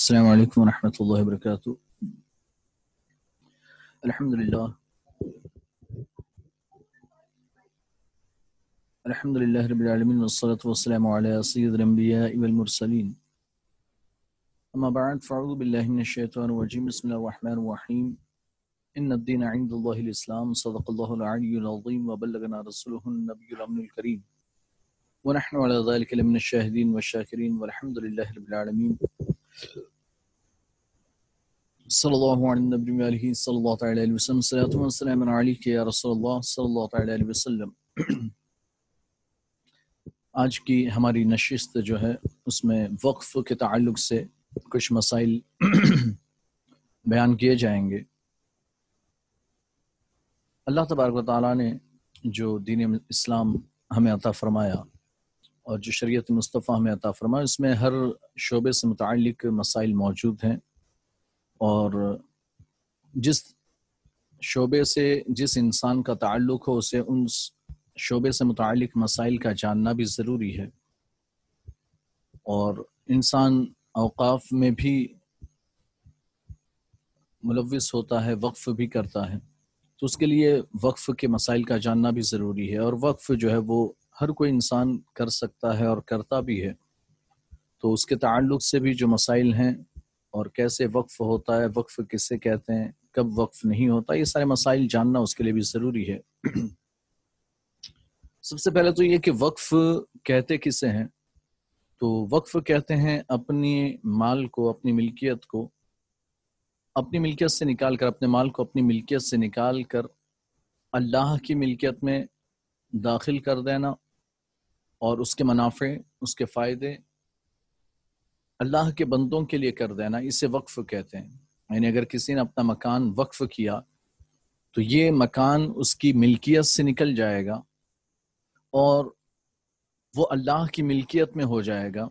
السلام عليكم ورحمة الله وبركاته الحمد لله الحمد لله رب العالمين والصلاة والسلام على سيد الأنبياء والمرسلين أما بعد فأعوذ بالله من الشيطان الرجيم بسم الله الرحمن الرحيم إن الدين عند الله الإسلام صدق الله العلي العظيم وبلغنا رسوله النبي الأمن الكريم ونحن على ذلك لمن الشاهدين والشاكرين والحمد لله رب العالمين sallallahu aleyhi ve sellem sallallahu aleyhi ve sellem salatu ve selamun aleyke ya Resulallah sallallahu aleyhi ve sellem आज की हमारी नशिस्त जो है उसमें वक्फ के ताल्लुक से कुछ मसाइल बयान किए जाएंगे अल्लाह तबारक ताली ने जो दीन इस्लाम हमें अता फरमाया और जो शरीयत मुस्तफ़ा हमें अता फरमाया उसमें हर शोबे से मुतल मसाइल मौजूद हैं और जिस शोबे से जिस इंसान का ताल्लुक हो उसे उन शोबे से मुतक मसाइल का जानना भी ज़रूरी है और इंसान अवकाफ में भी मुलविस होता है वक्फ भी करता है तो उसके लिए वक्फ के मसाइल का जानना भी ज़रूरी है और वक्फ जो है वो हर कोई इंसान कर सकता है और करता भी है तो उसके ताल्लुक से भी जो मसाइल हैं और कैसे वक्फ होता है वक्फ किसे कहते हैं कब वक्फ नहीं होता ये सारे मसाइल जानना उसके लिए भी ज़रूरी है सबसे पहले तो ये कि वक्फ कहते किसे हैं तो वक्फ कहते हैं अपने माल को अपनी मिल्कियत को अपनी मिल्कियत से निकाल कर अपने माल को अपनी मिल्कियत से निकाल कर अल्लाह की मिल्कियत में दाखिल कर देना और उसके मुनाफे उसके फ़ायदे अल्लाह के बंदों के लिए कर देना इसे वक्फ कहते हैं यानी अगर किसी ने अपना मकान वक्फ किया तो ये मकान उसकी मिल्कियत से निकल जाएगा और वो अल्लाह की मिल्कियत में हो जाएगा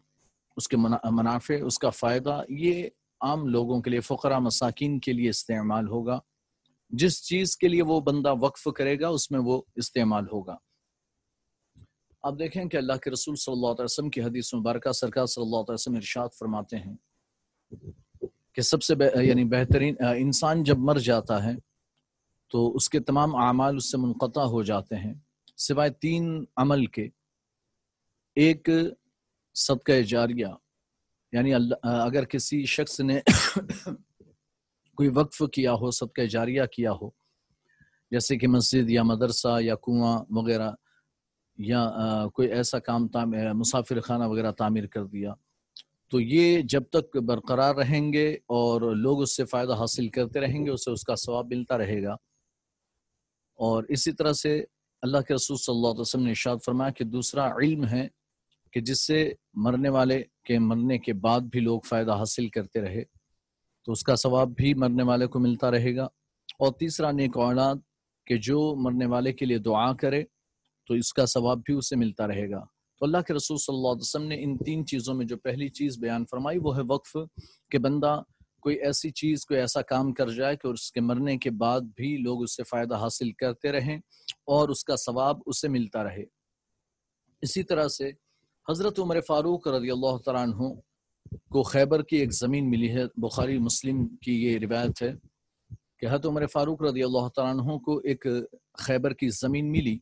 उसके मना, मुनाफे उसका फ़ायदा ये आम लोगों के लिए फ़करा मसाकिन के लिए इस्तेमाल होगा जिस चीज़ के लिए वो बंदा वक्फ करेगा उसमें वो इस्तेमाल होगा आप देखें कि अल्लाह के रसूल सल्लल्लाहु अलैहि वसल्लम की हदीस मुबारक सरकार सल्लल्लाहु अलैहि वसल्लम इरशाद फरमाते हैं कि सबसे यानी बेहतरीन इंसान जब मर जाता है तो उसके तमाम अमाल उससे मुनक़ा हो जाते हैं सिवाय तीन अमल के एक सदक जारिया यानी अगर किसी शख्स ने कोई वक्फ किया हो सदक जारिया किया हो जैसे कि मस्जिद या मदरसा या कुआं वगैरह या आ, कोई ऐसा काम मुसाफिर खाना वगैरह तामीर कर दिया तो ये जब तक बरकरार रहेंगे और लोग उससे फ़ायदा हासिल करते रहेंगे उससे उसका सवाब मिलता रहेगा और इसी तरह से अल्लाह के रसूल सल्लल्लाहु अलैहि वसल्लम ने इशाद फरमाया कि दूसरा इल्म है कि जिससे मरने वाले के मरने के बाद भी लोग फ़ायदा हासिल करते रहे तो उसका सवाब भी मरने वाले को मिलता रहेगा और तीसरा नेक औलाद के जो मरने वाले के लिए दुआ करे तो इसका सवाब भी उसे मिलता रहेगा तो अल्लाह के रसूल सल्लल्लाहु अलैहि वसल्लम ने इन तीन चीज़ों में जो पहली चीज़ बयान फरमाई वो है वक्फ कि बंदा कोई ऐसी चीज़ कोई ऐसा काम कर जाए कि उसके मरने के बाद भी लोग उससे फ़ायदा हासिल करते रहें और उसका सवाब उसे मिलता रहे इसी तरह से हज़रत उमर फ़ारूक रजी अल्लाह तु को खैबर की एक ज़मीन मिली है बुखारी मुस्लिम की ये रिवायत है कि हत उमर फ़ारूक रजी अल्लाह तु को एक खैबर की ज़मीन मिली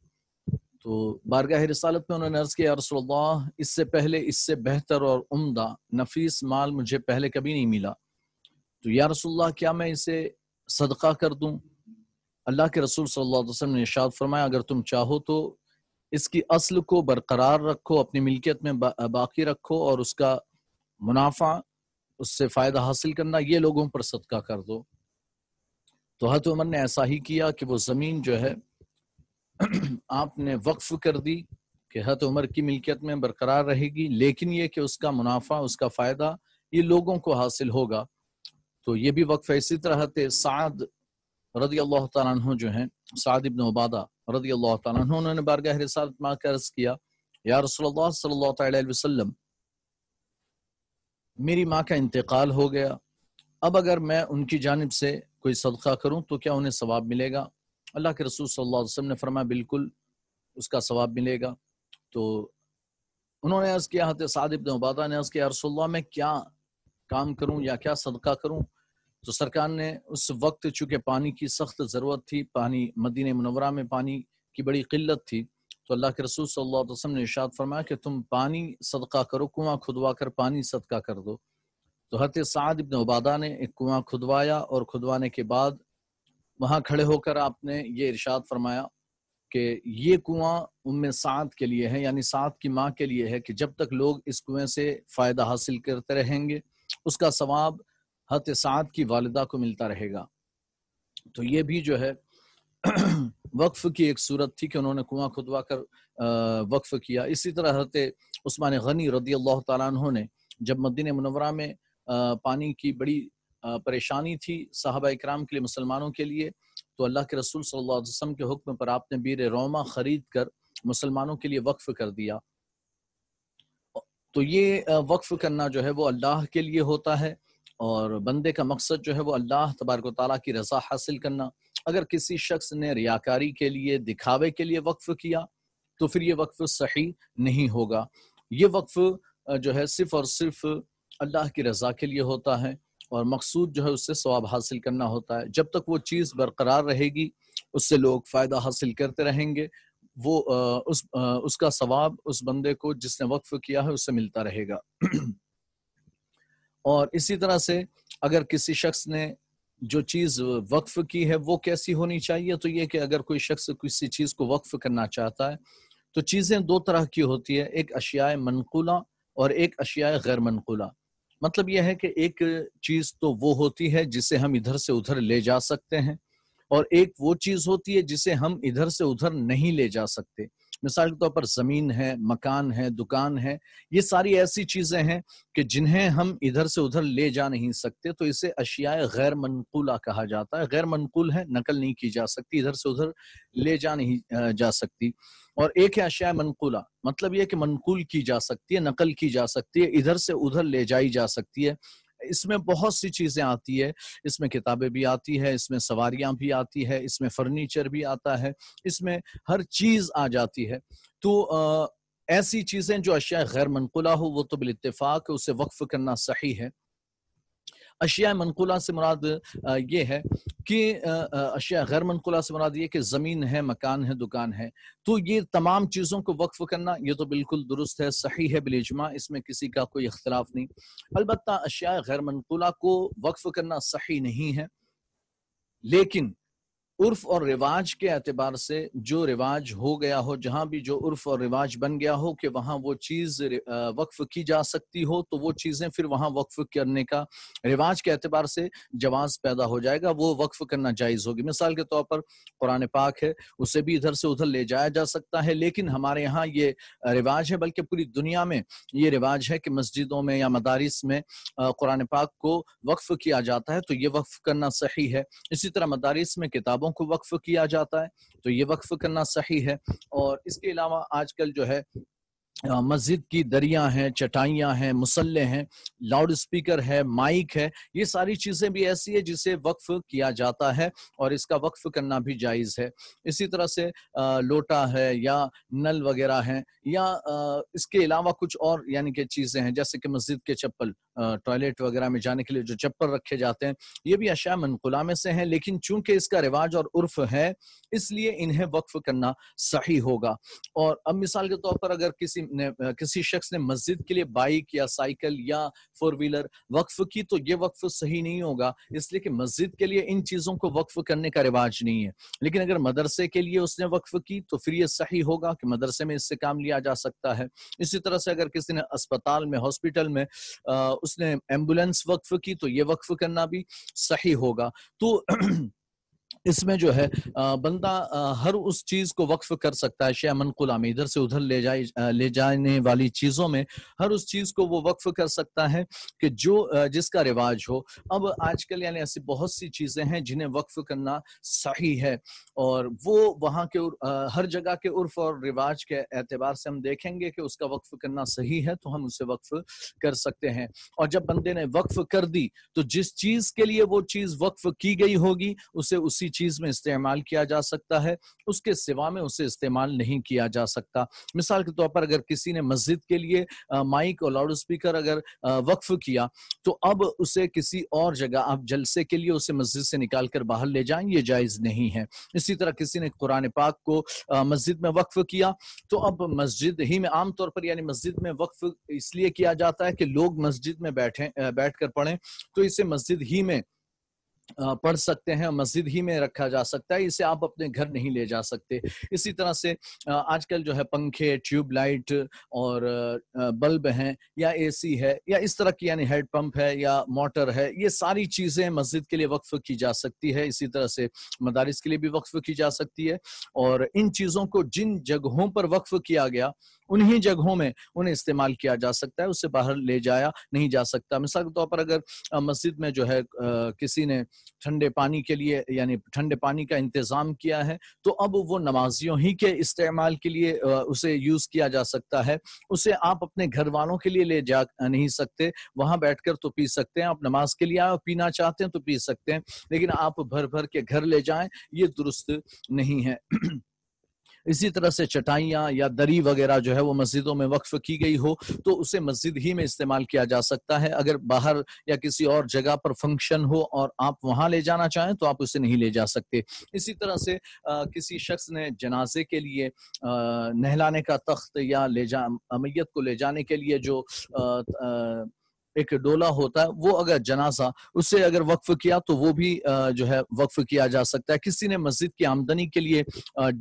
तो बारगाह रिसालत में उन्होंने अर्ज़ किया रसोल इससे पहले इससे बेहतर और उम्दा नफीस माल मुझे पहले कभी नहीं मिला तो या रसोल्ला क्या मैं इसे सदका कर दूँ अल्लाह के रसूल सल्लल्लाहु अलैहि वसल्लम ने इशाद फरमाया अगर तुम चाहो तो इसकी असल को बरकरार रखो अपनी मिल्कियत में बा, बाकी रखो और उसका मुनाफा उससे फ़ायदा हासिल करना ये लोगों पर सदका कर दो तो हत उमर ने ऐसा ही किया कि वो ज़मीन जो है आपने वक्फ कर दी कि हत उम्र की मिल्कियत में बरकरार रहेगी लेकिन ये कि उसका मुनाफा उसका फ़ायदा ये लोगों को हासिल होगा तो ये भी वक्फ इसी तरह थे साद रदी अल्लाह तु जो हैं साद इबन उबादा रदी अल्लाह तु उन्होंने बारगाह माँ का अर्ज़ किया या रसोल्ला मेरी माँ का इंतकाल हो गया अब अगर मैं उनकी जानब से कोई सदका करूँ तो क्या उन्हें सवाब मिलेगा अल्लाह के रसूल सल्लल्लाहु अलैहि वसल्लम ने फरमाया बिल्कुल उसका सवाब मिलेगा तो उन्होंने अर्ज़ किया हत सादिब उबादा ने अर्ज़ किया रसोल्ला मैं क्या काम करूँ या क्या सदका करूँ तो सरकार ने उस वक्त चूँकि पानी की सख्त ज़रूरत थी पानी मदीन मनवरा में पानी की बड़ी किल्लत थी तो अल्लाह के रसूल सल्लल्लाहु अलैहि वसल्लम ने इशाद फरमाया कि तुम पानी सदका करो कुआं खुदवा कर पानी सदका कर दो तो हत साद इब्न उबादा ने एक कुआं खुदवाया और खुदवाने के बाद वहां खड़े होकर आपने ये इरशाद फरमाया कि ये कुआं उनमें सात के लिए है यानी सात की माँ के लिए है कि जब तक लोग इस कुएं से फ़ायदा हासिल करते रहेंगे उसका सवाब हत सात की वालदा को मिलता रहेगा तो ये भी जो है वक्फ की एक सूरत थी कि उन्होंने कुआं खुदवा कर वक्फ किया इसी तरह हत उस्मान गनी रदी अल्लाह तुने जब मदीन मनवरा में पानी की बड़ी परेशानी थी साहबा इक्राम के लिए मुसलमानों के लिए तो अल्लाह के रसूल सल्लल्लाहु अलैहि वसल्लम के हुक्म पर आपने बीर रोमा ख़रीद कर मुसलमानों के लिए वक्फ़ कर दिया तो ये वक्फ़ करना जो है वो अल्लाह के लिए होता है और बंदे का मकसद जो है वो अल्लाह तबारक ताली की रज़ा हासिल करना अगर किसी शख्स ने रियाकारी के लिए दिखावे के लिए वक्फ़ किया तो फिर ये वक्फ़ सही नहीं होगा ये वक्फ़ जो है सिर्फ़ और सिर्फ अल्लाह की रज़ा के लिए होता है और मकसूद जो है उससे स्वाब हासिल करना होता है जब तक वो चीज़ बरकरार रहेगी उससे लोग फ़ायदा हासिल करते रहेंगे वो उस उसका सवाब उस बंदे को जिसने वक्फ किया है उससे मिलता रहेगा और इसी तरह से अगर किसी शख्स ने जो चीज़ वक्फ की है वो कैसी होनी चाहिए तो ये कि अगर कोई शख्स किसी चीज़ को वक्फ करना चाहता है तो चीज़ें दो तरह की होती है एक अशियाए मनकुला और एक अशियाए गैर मनकुला मतलब यह है कि एक चीज तो वो होती है जिसे हम इधर से उधर ले जा सकते हैं और एक वो चीज होती है जिसे हम इधर से उधर नहीं ले जा सकते मिसाल के तौर पर जमीन है मकान है दुकान है ये सारी ऐसी चीजें हैं कि जिन्हें हम इधर से उधर ले जा नहीं सकते तो इसे अशियाए गैर मनकूला कहा जाता है गैर मनकूल है नकल नहीं की जा सकती इधर से उधर ले जा नहीं जा सकती और एक है अशिया मनकूला मतलब यह कि मनकूल की जा सकती है नकल की जा सकती है इधर से उधर ले जाई जा सकती है इसमें बहुत सी चीजें आती है इसमें किताबें भी आती है इसमें सवारियां भी आती है इसमें फर्नीचर भी आता है इसमें हर चीज आ जाती है तो आ, ऐसी चीजें जो अशिया गैर मनकुला हो वो तो बिल इतफाक उसे वक्फ करना सही है अशिया मनकूला से मुराद ये है कि अशिया गैर मनकूला से मुराद ये कि ज़मीन है मकान है दुकान है तो ये तमाम चीज़ों को वक्फ करना ये तो बिल्कुल दुरुस्त है सही है बिलिजमा इसमें किसी का कोई अख्तिलाफ नहीं अलबत् अशिया गैर मनकूला को वक्फ करना सही नहीं है लेकिन उर्फ और रिवाज के अतबार से जो रिवाज हो गया हो जहां भी जो उर्फ और रिवाज बन गया हो कि वहां वो चीज वक्फ की जा सकती हो तो वो चीजें फिर वहां वक्फ करने का रिवाज के एतबार से जवाब पैदा हो जाएगा वो वक्फ करना जायज होगी मिसाल के तौर पर कुरान पाक है उसे भी इधर से उधर ले जाया जा सकता है लेकिन हमारे यहाँ ये रिवाज है बल्कि पूरी दुनिया में ये रिवाज है कि मस्जिदों में या मदारिस में कुरान पाक को वक्फ किया जाता है तो ये वक्फ करना सही है इसी तरह मदारिस में किताबों किताबों को वक्फ किया जाता है तो ये वक्फ करना सही है और इसके अलावा आजकल जो है मस्जिद की दरिया हैं चटाइयाँ हैं मुसल्ले हैं लाउड स्पीकर है माइक है ये सारी चीज़ें भी ऐसी है जिसे वक्फ किया जाता है और इसका वक्फ करना भी जायज़ है इसी तरह से लोटा है या नल वगैरह हैं या इसके अलावा कुछ और यानी कि चीज़ें हैं जैसे कि मस्जिद के चप्पल टॉयलेट वगैरह में जाने के लिए जो चप्पल रखे जाते हैं ये भी अशा मनकुला में से हैं लेकिन चूंकि इसका रिवाज और उर्फ है इसलिए इन्हें वक्फ करना सही होगा और अब मिसाल के तौर पर अगर किसी ने किसी शख्स ने मस्जिद के लिए बाइक या साइकिल या फोर व्हीलर वक्फ की तो ये वक्फ सही नहीं होगा इसलिए कि मस्जिद के लिए इन चीज़ों को वक्फ करने का रिवाज नहीं है लेकिन अगर मदरसे के लिए उसने वक्फ की तो फिर ये सही होगा कि मदरसे में इससे काम लिया जा सकता है इसी तरह से अगर किसी ने अस्पताल में हॉस्पिटल में आ, उसने एम्बुलेंस वक्फ की तो ये वक्फ करना भी सही होगा तो इसमें जो है बंदा हर उस चीज को वक्फ कर सकता है शेमन गुलामी इधर से उधर ले जाए ले जाने वाली चीजों में हर उस चीज को वो वक्फ कर सकता है कि जो जिसका रिवाज हो अब आजकल यानी ऐसी बहुत सी चीजें हैं जिन्हें वक्फ करना सही है और वो वहाँ के हर जगह के उर्फ और रिवाज के एतबार से हम देखेंगे कि उसका वक्फ करना सही है तो हम उसे वक्फ कर सकते हैं और जब बंदे ने वक्फ कर दी तो जिस चीज के लिए वो चीज वक्फ की गई होगी उसे उसी चीज में इस्तेमाल किया जा सकता है उसके सिवा में उसे इस्तेमाल नहीं किया जा सकता मिसाल के तौर पर अगर किसी ने मस्जिद के लिए माइक और लाउड स्पीकर अगर वक्फ किया तो अब उसे किसी और जगह आप जलसे के लिए उसे मस्जिद से निकाल कर बाहर ले जाए ये जायज़ नहीं है इसी तरह किसी ने कुरान पाक को मस्जिद में वक्फ किया तो अब मस्जिद ही में आमतौर पर यानी मस्जिद में वक्फ इसलिए किया जाता है कि लोग मस्जिद में बैठे बैठ कर पढ़े तो इसे मस्जिद ही में पढ़ सकते हैं मस्जिद ही में रखा जा सकता है इसे आप अपने घर नहीं ले जा सकते इसी तरह से आजकल जो है पंखे ट्यूबलाइट और बल्ब हैं या एसी है या इस तरह की यानी हेड पंप है या मोटर है ये सारी चीज़ें मस्जिद के लिए वक्फ की जा सकती है इसी तरह से मदारस के लिए भी वक्फ की जा सकती है और इन चीज़ों को जिन जगहों पर वक्फ किया गया उन्हीं जगहों में उन्हें इस्तेमाल किया जा सकता है उससे बाहर ले जाया नहीं जा सकता मिसाल के तौर पर अगर मस्जिद में जो है किसी ने ठंडे पानी के लिए यानी ठंडे पानी का इंतज़ाम किया है तो अब वो नमाजियों ही के इस्तेमाल के लिए उसे यूज़ किया जा सकता है उसे आप अपने घर वालों के लिए ले जा नहीं सकते वहाँ बैठ कर तो पी सकते हैं आप नमाज के लिए आप पीना चाहते हैं तो पी सकते हैं लेकिन आप भर भर के घर ले जाए ये दुरुस्त नहीं है इसी तरह से चटाइयाँ या दरी वगैरह जो है वो मस्जिदों में वक्फ की गई हो तो उसे मस्जिद ही में इस्तेमाल किया जा सकता है अगर बाहर या किसी और जगह पर फंक्शन हो और आप वहाँ ले जाना चाहें तो आप उसे नहीं ले जा सकते इसी तरह से आ, किसी शख्स ने जनाजे के लिए नहलाने का तख्त या ले जा मैत को ले जाने के लिए जो आ, आ, एक डोला होता है वो अगर जनाजा उसे अगर वक्फ किया तो वो भी जो है वक्फ किया जा सकता है किसी ने मस्जिद की आमदनी के लिए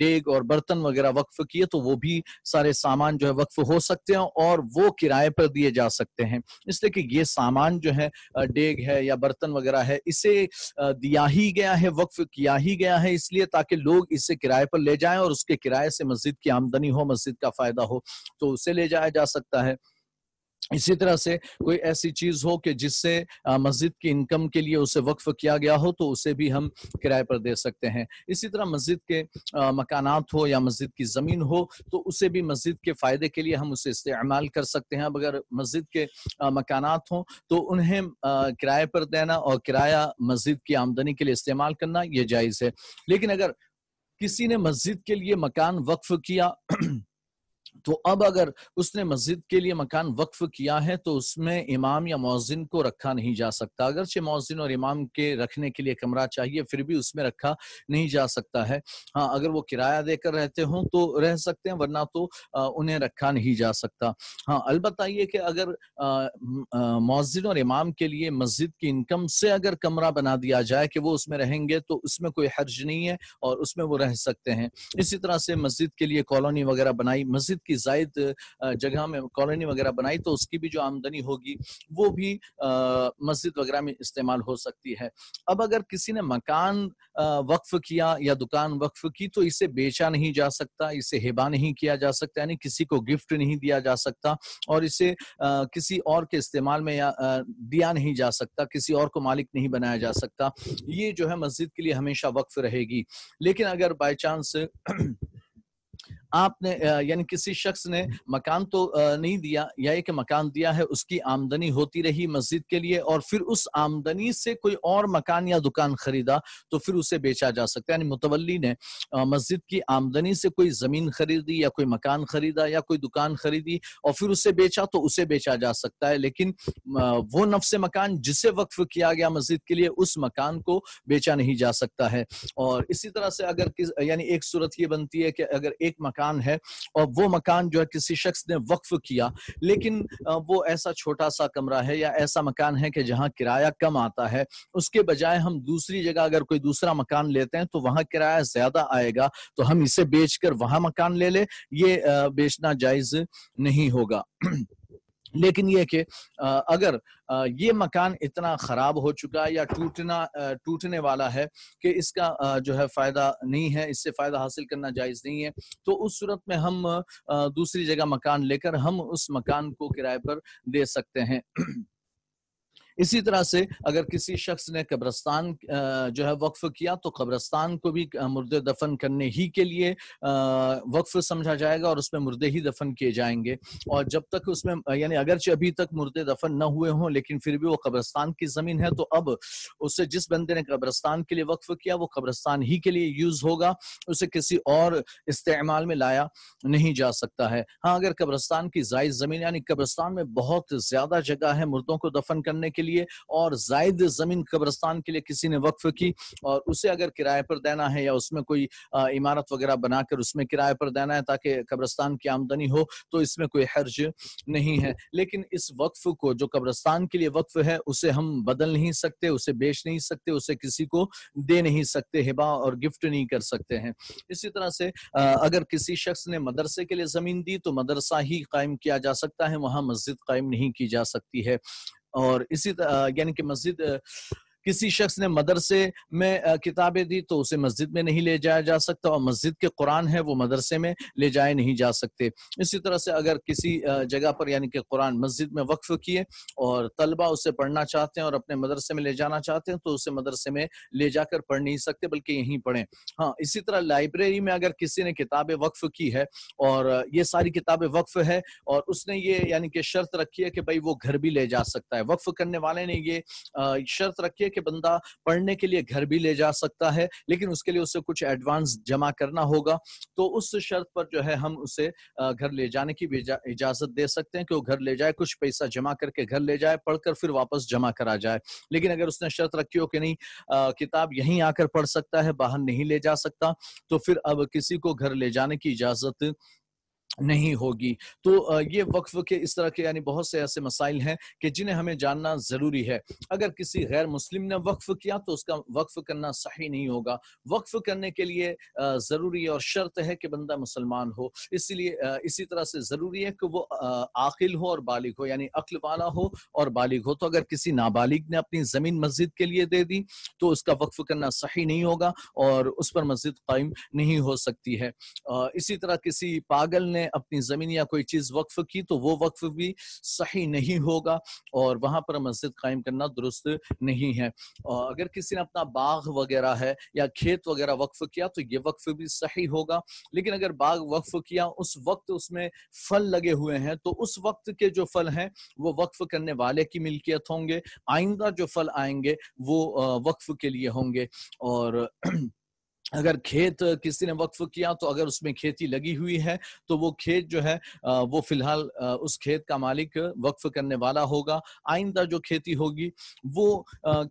डेग और बर्तन वगैरह वक्फ किए तो वो भी सारे सामान जो है वक्फ हो सकते हैं और वो किराए पर दिए जा सकते हैं इसलिए कि ये सामान जो है डेग है या बर्तन वगैरह है इसे दिया ही गया है वक्फ किया ही गया है इसलिए ताकि लोग इसे किराए पर ले जाएं और उसके किराए से मस्जिद की आमदनी हो मस्जिद का फायदा हो तो उसे ले जाया जा सकता है इसी तरह से कोई ऐसी चीज हो कि जिससे मस्जिद की इनकम के लिए उसे वक्फ किया गया हो तो उसे भी हम किराए पर दे सकते हैं इसी तरह मस्जिद के मकानात हो या मस्जिद की ज़मीन हो तो उसे भी मस्जिद के फ़ायदे के लिए हम उसे इस्तेमाल कर सकते हैं अब अगर मस्जिद के मकानात हों तो उन्हें किराए पर देना और किराया मस्जिद की आमदनी के लिए इस्तेमाल करना ये जायज़ है लेकिन अगर किसी ने मस्जिद के लिए मकान वक्फ किया तो अब अगर उसने मस्जिद के लिए मकान वक्फ किया है तो उसमें इमाम या मोजिन को रखा नहीं जा सकता अगरचे मोजिन और इमाम के रखने के लिए कमरा चाहिए फिर भी उसमें रखा नहीं जा सकता है हाँ अगर वो किराया देकर रहते हों तो रह सकते हैं वरना तो आ, उन्हें रखा नहीं जा सकता हाँ अलबत् ये कि अगर मोजिन और इमाम के लिए मस्जिद की इनकम से अगर कमरा बना दिया जाए कि वो उसमें रहेंगे तो उसमें कोई हर्ज नहीं है और उसमें वो रह सकते हैं इसी तरह से मस्जिद के लिए कॉलोनी वगैरह बनाई मस्जिद की जायद जगह में कॉलोनी वगैरह बनाई तो उसकी भी जो आमदनी होगी वो भी मस्जिद वगैरह में इस्तेमाल हो सकती है अब अगर किसी ने मकान वक्फ किया या दुकान वक्फ की तो इसे बेचा नहीं जा सकता इसे हेबा नहीं किया जा सकता यानी किसी को गिफ्ट नहीं दिया जा सकता और इसे किसी और के इस्तेमाल में या दिया नहीं जा सकता किसी और को मालिक नहीं बनाया जा सकता ये जो है मस्जिद के लिए हमेशा वक्फ रहेगी लेकिन अगर बाई चांस आपने यानी किसी शख्स ने मकान तो नहीं दिया या एक मकान दिया है उसकी आमदनी होती रही मस्जिद के लिए और फिर उस आमदनी से कोई और मकान या दुकान खरीदा तो फिर उसे बेचा जा सकता है यानी मुतवली ने मस्जिद की आमदनी से कोई ज़मीन खरीदी या कोई मकान खरीदा या कोई दुकान खरीदी और फिर उसे बेचा तो उसे बेचा जा सकता है लेकिन वो नफ्स मकान जिसे वक्फ किया गया मस्जिद के लिए उस मकान को बेचा नहीं जा सकता है और इसी तरह से अगर किस यानी एक सूरत ये बनती है कि अगर एक मकान मकान है और वो मकान जो है किसी शख्स ने वक्फ किया लेकिन वो ऐसा छोटा सा कमरा है या ऐसा मकान है कि जहाँ किराया कम आता है उसके बजाय हम दूसरी जगह अगर कोई दूसरा मकान लेते हैं तो वहाँ किराया ज्यादा आएगा तो हम इसे बेचकर वहाँ मकान ले ले ये बेचना जायज नहीं होगा लेकिन यह कि अगर ये मकान इतना खराब हो चुका है या टूटना टूटने वाला है कि इसका जो है फायदा नहीं है इससे फायदा हासिल करना जायज नहीं है तो उस सूरत में हम दूसरी जगह मकान लेकर हम उस मकान को किराए पर दे सकते हैं इसी तरह से अगर किसी शख्स ने कब्रस्तान जो है वक्फ किया तो कब्रस्तान को भी मुर्दे दफन करने ही के लिए वक्फ समझा जाएगा और उसमें मुर्दे ही दफन किए जाएंगे और जब तक उसमें यानी अगरचे अभी तक मुर्दे दफन न हुए हों लेकिन फिर भी वो कब्रस्तान की जमीन है तो अब उससे जिस बंदे ने कब्रस्तान के लिए वक्फ किया वो कब्रस्तान ही के लिए यूज होगा उसे किसी और इस्तेमाल में लाया नहीं जा सकता है हाँ अगर कब्रस्तान की जायज जमीन यानी कब्रस्तान में बहुत ज्यादा जगह है मुर्दों को दफन करने के लिए और जायद ज़मीन कब्रस्तान के लिए किसी ने वक्फ की और उसे अगर किराए पर देना है या उसमें कोई इमारत वगैरह बनाकर उसमें किराए पर देना है ताकि कब्रस्तान की आमदनी हो तो इसमें कोई हर्ज नहीं है लेकिन इस वक्फ को जो कब्रस्तान के लिए वक्फ है उसे हम बदल नहीं सकते उसे बेच नहीं सकते उसे किसी को दे नहीं सकते हिबा और गिफ्ट नहीं कर सकते हैं इसी तरह से अगर किसी शख्स ने मदरसे के लिए ज़मीन दी तो मदरसा ही कायम किया जा सकता है वहां मस्जिद कायम नहीं की जा सकती है और इसी यानी कि मस्जिद किसी शख्स ने मदरसे में किताबें दी तो उसे मस्जिद में नहीं ले जाया जा सकता और मस्जिद के कुरान है वो मदरसे में ले जाए नहीं जा सकते इसी तरह से अगर किसी जगह पर यानी कि कुरान मस्जिद में वक्फ किए और तलबा उसे पढ़ना चाहते हैं और अपने मदरसे में ले जाना चाहते हैं तो उसे मदरसे में ले जाकर पढ़ नहीं सकते बल्कि यहीं पढ़ें हाँ इसी तरह लाइब्रेरी में अगर किसी ने किताबें वक्फ की है और ये सारी किताबें वक्फ है और उसने ये यानी कि शर्त रखी है कि भाई वो घर भी ले जा सकता है वक्फ करने वाले ने ये शर्त रखी है कि बंदा पढ़ने के लिए घर भी ले जा सकता है लेकिन उसके लिए उसे कुछ एडवांस जमा करना होगा तो उस शर्त पर जो है हम उसे घर ले जाने की भी इजाजत दे सकते हैं कि वो घर ले जाए कुछ पैसा जमा करके घर ले जाए पढ़कर फिर वापस जमा करा जाए लेकिन अगर उसने शर्त रखी हो कि नहीं किताब यहीं आकर पढ़ सकता है बाहर नहीं ले जा सकता तो फिर अब किसी को घर ले जाने की इजाजत नहीं होगी तो ये वक्फ के इस तरह के यानी बहुत से ऐसे मसाइल हैं कि जिन्हें हमें जानना ज़रूरी है अगर किसी गैर मुस्लिम ने वक्फ किया तो उसका वक्फ करना सही नहीं होगा वक्फ करने के लिए ज़रूरी और शर्त है कि बंदा मुसलमान हो इसीलिए इसी तरह से ज़रूरी है कि वो आखिल हो और बालिग हो यानी अक्ल वाला हो और बालिग हो तो अगर किसी नाबालिग ने अपनी ज़मीन मस्जिद के लिए दे दी तो उसका वक्फ करना सही नहीं होगा और उस पर मस्जिद कायम नहीं हो सकती है इसी तरह किसी पागल ने अपनी ज़मीन या कोई चीज़ वक्फ की तो वो वक्फ भी सही नहीं होगा और वहां पर मस्जिद कायम करना दुरुस्त नहीं है और अगर किसी ने अपना बाग वगैरह है या खेत वगैरह वक्फ किया तो ये वक्फ भी सही होगा लेकिन अगर बाग वक्फ किया उस वक्त उसमें फल लगे हुए हैं तो उस वक्त के जो फल हैं वो वक्फ करने वाले की मिल्कियत होंगे आइंदा जो फल आएंगे वो वक्फ के लिए होंगे और अगर खेत किसी ने वक्फ किया तो अगर उसमें खेती लगी हुई है तो वो खेत जो है वो फिलहाल उस खेत का मालिक वक्फ करने वाला होगा आइंदा जो खेती होगी वो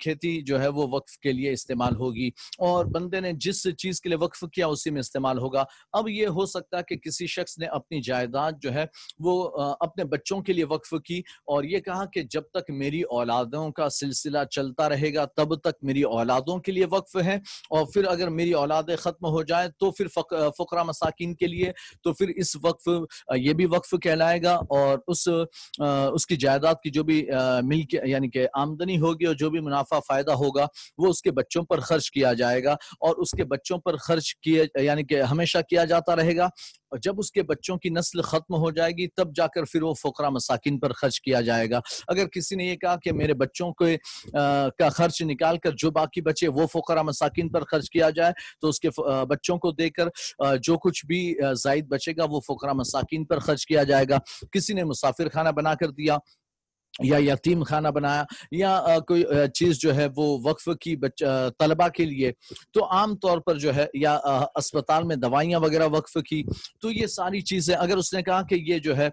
खेती जो है वो वक्फ के लिए इस्तेमाल होगी और बंदे ने जिस चीज़ के लिए वक्फ किया उसी में इस्तेमाल होगा अब ये हो सकता है कि किसी शख्स ने अपनी जायदाद जो है वो अपने बच्चों के लिए वक्फ की और ये कहा कि जब तक मेरी औलादों का सिलसिला चलता रहेगा तब तक मेरी औलादों के लिए वक्फ है और फिर अगर मेरी औलादें ख़त्म हो जाए तो फिर फ़करा मसाकिन के लिए तो फिर इस वक्फ ये भी वक्फ कहलाएगा और उस उसकी जायदाद की जो भी मिल यानी कि आमदनी होगी और जो भी मुनाफा फ़ायदा होगा वो उसके बच्चों पर खर्च किया जाएगा और उसके बच्चों पर खर्च किए यानी कि हमेशा किया जाता रहेगा और जब उसके बच्चों की नस्ल ख़त्म हो जाएगी तब जाकर फिर वो फ़करा मसाकिन पर खर्च किया जाएगा अगर किसी ने ये कहा कि मेरे बच्चों के का खर्च निकाल कर जो बाकी बचे वो फ़करा मसाकिन पर खर्च किया जाए तो उसके बच्चों को देकर जो कुछ भी जायद बचेगा वो फकर मसाकिन पर खर्च किया जाएगा किसी ने मुसाफिर खाना बनाकर दिया या यतीम खाना बनाया या कोई चीज जो है वो वक्फ की तलबा के लिए तो आम तौर पर जो है या अस्पताल में दवाइयां वगैरह वक्फ की तो ये सारी चीजें अगर उसने कहा कि ये जो है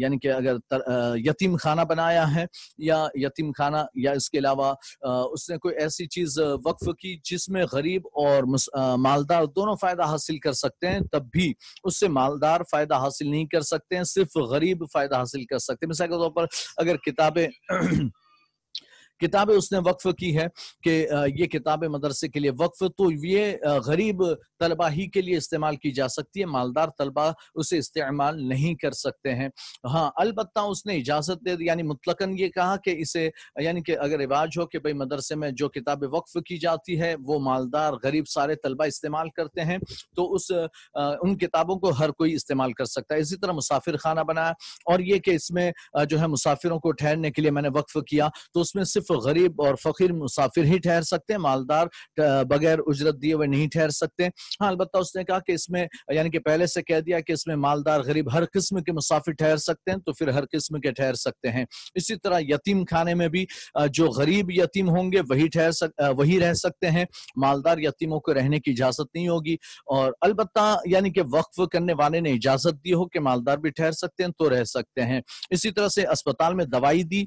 यानी कि अगर यतीम खाना बनाया है या यतीम खाना या इसके अलावा उसने कोई ऐसी चीज वक्फ की जिसमें गरीब और मालदार दोनों फायदा हासिल कर सकते हैं तब भी उससे मालदार फायदा हासिल नहीं कर सकते हैं सिर्फ गरीब फायदा हासिल कर सकते हैं मिसाल के तौर पर अगर किताबें किताबें उसने वक्फ की है कि ये किताबें मदरसे के लिए वक्फ तो ये गरीब तलबा ही के लिए इस्तेमाल की जा सकती है मालदार तलबा उसे इस्तेमाल नहीं कर सकते हैं हाँ अलबत् उसने इजाज़त दे दी यानी मुतलकन ये कहा कि इसे यानी कि अगर रिवाज हो कि भाई मदरसे में जो किताबें वक्फ की जाती है वो मालदार गरीब सारे तलबा इस्तेमाल करते हैं तो उस उन किताबों को हर कोई इस्तेमाल कर सकता है इसी तरह मुसाफिर खाना बनाया और ये कि इसमें जो है मुसाफिरों को ठहरने के लिए मैंने वक्फ किया तो उसमें सिर्फ सिर्फ तो गरीब और फकीर मुसाफिर ही ठहर सकते हैं मालदार बगैर उजरत दिए हुए नहीं ठहर सकते हाँ अलबत् उसने कहा कि इसमें यानी कि पहले से कह दिया कि इसमें मालदार गरीब हर किस्म के मुसाफिर ठहर सकते हैं तो फिर हर किस्म के ठहर सकते हैं इसी तरह यतीम खाने में भी जो गरीब यतीम होंगे वही ठहर सक वही रह सकते हैं मालदार यतीमों को रहने की इजाजत नहीं होगी और अलबत् यानी कि वक्फ करने वाले ने इजाजत दी हो कि मालदार भी ठहर सकते हैं तो रह सकते हैं इसी तरह से अस्पताल में दवाई दी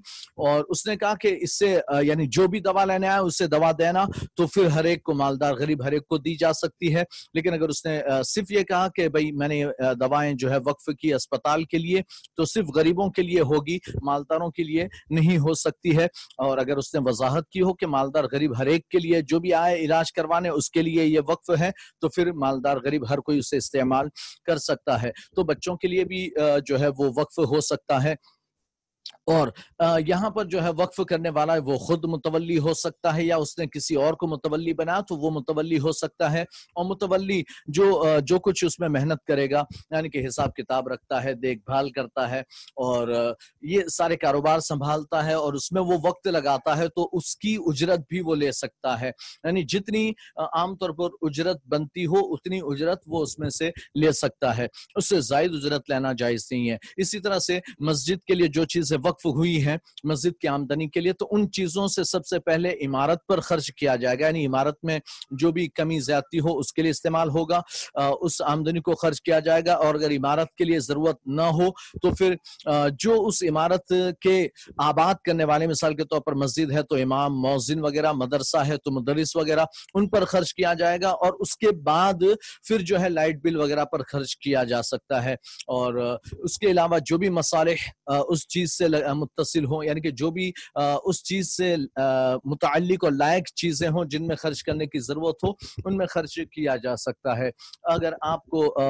और उसने कहा कि इससे यानी जो भी दवा लेने आए उसे दवा देना तो फिर हर एक को मालदार गरीब हर एक को दी जा सकती है लेकिन अगर उसने सिर्फ ये कहा कि भाई मैंने दवाएं जो है वक्फ की अस्पताल के लिए तो सिर्फ गरीबों के लिए होगी मालदारों के लिए नहीं हो सकती है और अगर उसने वजाहत की हो कि मालदार गरीब हर एक के लिए जो भी आए इलाज करवाने उसके लिए ये वक्फ है तो फिर मालदार गरीब हर कोई उसे इस्तेमाल कर सकता है तो बच्चों के लिए भी जो है वो वक्फ हो सकता है और यहाँ पर जो है वक्फ करने वाला है वो खुद मुतवली हो सकता है या उसने किसी और को मुतवली बनाया तो वो मुतवली हो सकता है और मुतवली जो जो कुछ उसमें मेहनत करेगा यानी कि हिसाब किताब रखता है देखभाल करता है और ये सारे कारोबार संभालता है और उसमें वो वक्त लगाता है तो उसकी उजरत भी वो ले सकता है यानी जितनी आमतौर पर उजरत बनती हो उतनी उजरत वो उसमें से ले सकता है उससे जायद उजरत लेना जायज नहीं है इसी तरह से मस्जिद के लिए जो चीजें वक्फ हुई है मस्जिद की आमदनी के लिए तो उन चीज़ों से सबसे पहले इमारत पर खर्च किया जाएगा यानी इमारत में जो भी कमी ज्यादती हो उसके लिए इस्तेमाल होगा उस आमदनी को खर्च किया जाएगा और अगर इमारत के लिए ज़रूरत ना हो तो फिर जो उस इमारत के आबाद करने वाले मिसाल के तौर पर मस्जिद है तो इमाम मोजिन वगैरह मदरसा है तो मदरस वगैरह उन पर खर्च किया जाएगा और उसके बाद फिर जो है लाइट बिल वगैरह पर खर्च किया जा सकता है और उसके अलावा जो भी मसाले उस चीज़ से मुतसिल हों यानी कि जो भी उस चीज़ से मुतक और लायक चीज़ें हों जिनमें खर्च करने की ज़रूरत हो उनमें खर्च किया जा सकता है अगर आपको